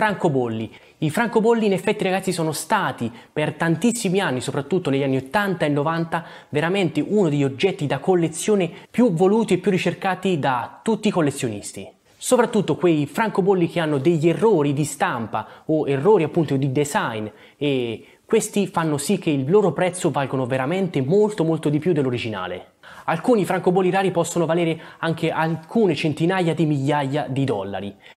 francobolli. I francobolli in effetti ragazzi sono stati per tantissimi anni, soprattutto negli anni 80 e 90, veramente uno degli oggetti da collezione più voluti e più ricercati da tutti i collezionisti soprattutto quei francobolli che hanno degli errori di stampa o errori appunto di design e questi fanno sì che il loro prezzo valgono veramente molto molto di più dell'originale. Alcuni francobolli rari possono valere anche alcune centinaia di migliaia di dollari.